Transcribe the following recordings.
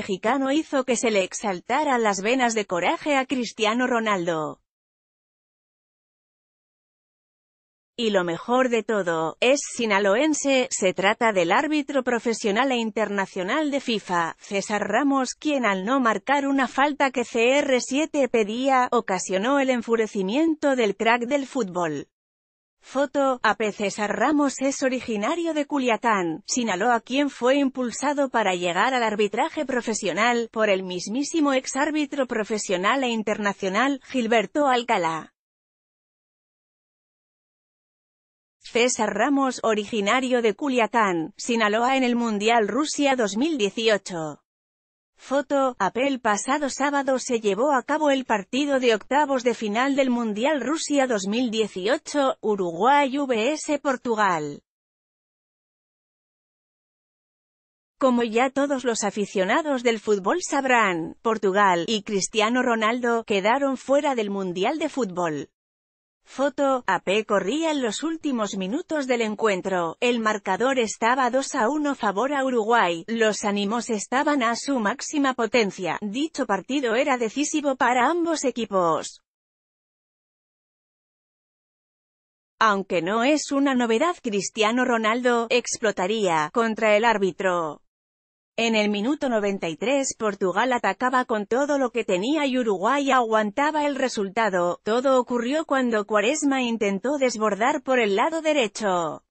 mexicano hizo que se le exaltara las venas de coraje a Cristiano Ronaldo. Y lo mejor de todo, es sinaloense, se trata del árbitro profesional e internacional de FIFA, César Ramos, quien al no marcar una falta que CR7 pedía, ocasionó el enfurecimiento del crack del fútbol. Foto, AP César Ramos es originario de Culiacán, Sinaloa quien fue impulsado para llegar al arbitraje profesional, por el mismísimo ex árbitro profesional e internacional, Gilberto Alcalá. César Ramos, originario de Culiacán, Sinaloa en el Mundial Rusia 2018. Foto, Apel pasado sábado se llevó a cabo el partido de octavos de final del Mundial Rusia 2018, Uruguay vs Portugal. Como ya todos los aficionados del fútbol sabrán, Portugal y Cristiano Ronaldo quedaron fuera del Mundial de Fútbol. Foto, AP corría en los últimos minutos del encuentro, el marcador estaba 2 a 1 favor a Uruguay, los ánimos estaban a su máxima potencia, dicho partido era decisivo para ambos equipos. Aunque no es una novedad Cristiano Ronaldo, explotaría, contra el árbitro. En el minuto 93 Portugal atacaba con todo lo que tenía y Uruguay aguantaba el resultado, todo ocurrió cuando Cuaresma intentó desbordar por el lado derecho.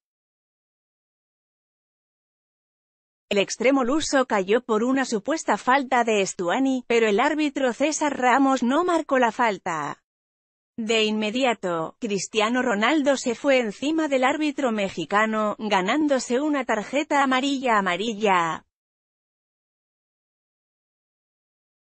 El extremo luso cayó por una supuesta falta de Estuani, pero el árbitro César Ramos no marcó la falta. De inmediato, Cristiano Ronaldo se fue encima del árbitro mexicano, ganándose una tarjeta amarilla amarilla,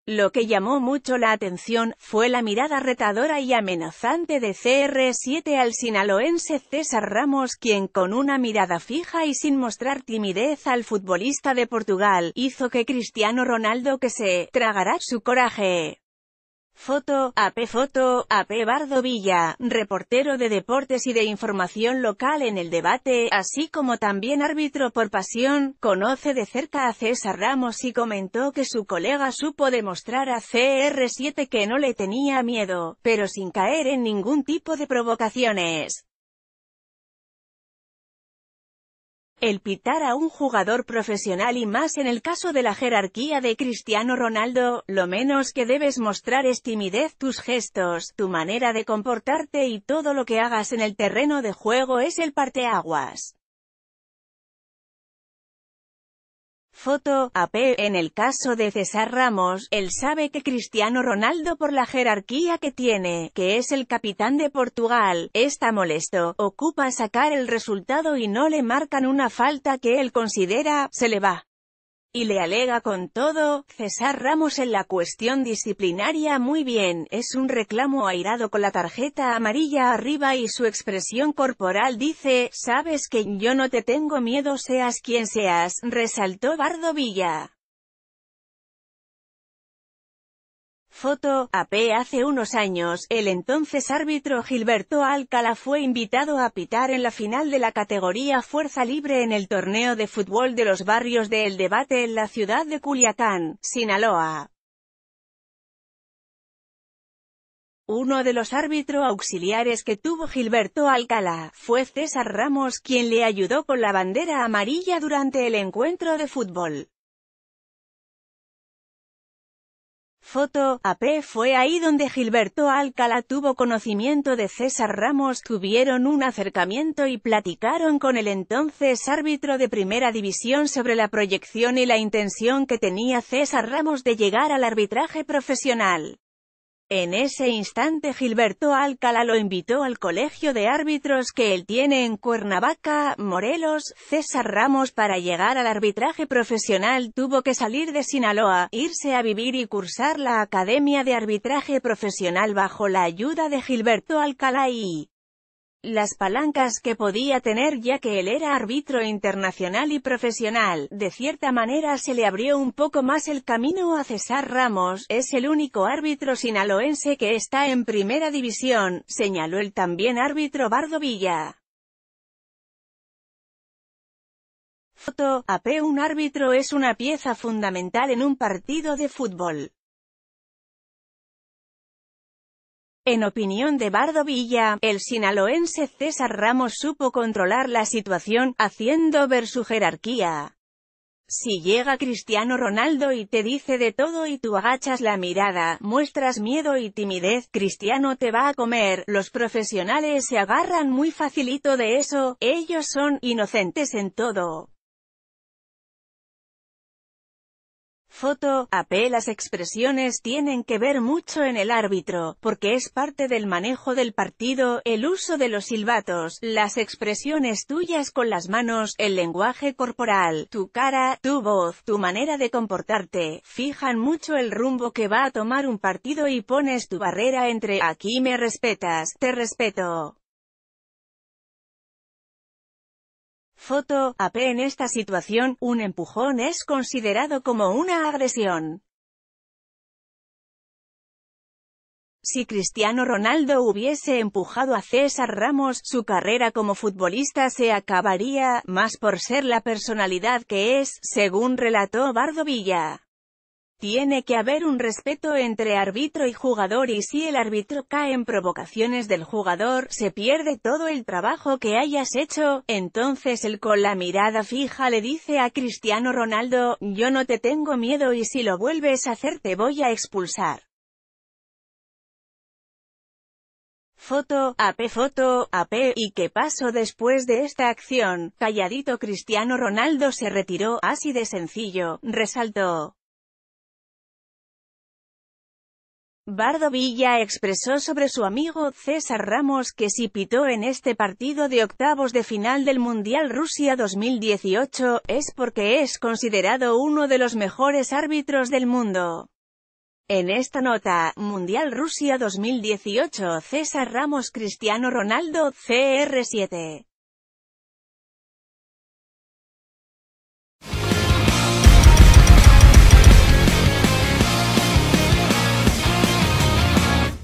Lo que llamó mucho la atención, fue la mirada retadora y amenazante de CR7 al sinaloense César Ramos quien con una mirada fija y sin mostrar timidez al futbolista de Portugal, hizo que Cristiano Ronaldo que se «tragará su coraje» Foto, AP Foto, AP Bardo Villa, reportero de deportes y de información local en el debate, así como también árbitro por pasión, conoce de cerca a César Ramos y comentó que su colega supo demostrar a CR7 que no le tenía miedo, pero sin caer en ningún tipo de provocaciones. El pitar a un jugador profesional y más en el caso de la jerarquía de Cristiano Ronaldo, lo menos que debes mostrar es timidez. Tus gestos, tu manera de comportarte y todo lo que hagas en el terreno de juego es el parteaguas. Foto, AP, en el caso de César Ramos, él sabe que Cristiano Ronaldo por la jerarquía que tiene, que es el capitán de Portugal, está molesto, ocupa sacar el resultado y no le marcan una falta que él considera, se le va y le alega con todo, César Ramos en la cuestión disciplinaria muy bien, es un reclamo airado con la tarjeta amarilla arriba y su expresión corporal dice, sabes que yo no te tengo miedo seas quien seas, resaltó Bardo Villa. Foto, AP Hace unos años, el entonces árbitro Gilberto Alcala fue invitado a pitar en la final de la categoría Fuerza Libre en el torneo de fútbol de los barrios de El Debate en la ciudad de Culiacán, Sinaloa. Uno de los árbitros auxiliares que tuvo Gilberto Alcalá, fue César Ramos quien le ayudó con la bandera amarilla durante el encuentro de fútbol. Foto, AP fue ahí donde Gilberto Alcala tuvo conocimiento de César Ramos, tuvieron un acercamiento y platicaron con el entonces árbitro de Primera División sobre la proyección y la intención que tenía César Ramos de llegar al arbitraje profesional. En ese instante Gilberto Alcala lo invitó al colegio de árbitros que él tiene en Cuernavaca, Morelos, César Ramos para llegar al arbitraje profesional tuvo que salir de Sinaloa, irse a vivir y cursar la Academia de Arbitraje Profesional bajo la ayuda de Gilberto Alcala y las palancas que podía tener ya que él era árbitro internacional y profesional, de cierta manera se le abrió un poco más el camino a César Ramos, es el único árbitro sinaloense que está en primera división, señaló el también árbitro Bardo Villa. Foto, AP Un árbitro es una pieza fundamental en un partido de fútbol. En opinión de Bardo Villa, el sinaloense César Ramos supo controlar la situación, haciendo ver su jerarquía. Si llega Cristiano Ronaldo y te dice de todo y tú agachas la mirada, muestras miedo y timidez, Cristiano te va a comer, los profesionales se agarran muy facilito de eso, ellos son inocentes en todo. Foto, AP Las expresiones tienen que ver mucho en el árbitro, porque es parte del manejo del partido, el uso de los silbatos, las expresiones tuyas con las manos, el lenguaje corporal, tu cara, tu voz, tu manera de comportarte, fijan mucho el rumbo que va a tomar un partido y pones tu barrera entre «aquí me respetas, te respeto». Foto, AP En esta situación, un empujón es considerado como una agresión. Si Cristiano Ronaldo hubiese empujado a César Ramos, su carrera como futbolista se acabaría, más por ser la personalidad que es, según relató Bardo Villa. Tiene que haber un respeto entre árbitro y jugador y si el árbitro cae en provocaciones del jugador, se pierde todo el trabajo que hayas hecho, entonces él con la mirada fija le dice a Cristiano Ronaldo, yo no te tengo miedo y si lo vuelves a hacer te voy a expulsar. Foto, AP foto, AP, ¿y qué pasó después de esta acción? Calladito Cristiano Ronaldo se retiró, así de sencillo, resaltó. Bardo Villa expresó sobre su amigo César Ramos que si pitó en este partido de octavos de final del Mundial Rusia 2018, es porque es considerado uno de los mejores árbitros del mundo. En esta nota, Mundial Rusia 2018 César Ramos Cristiano Ronaldo, CR7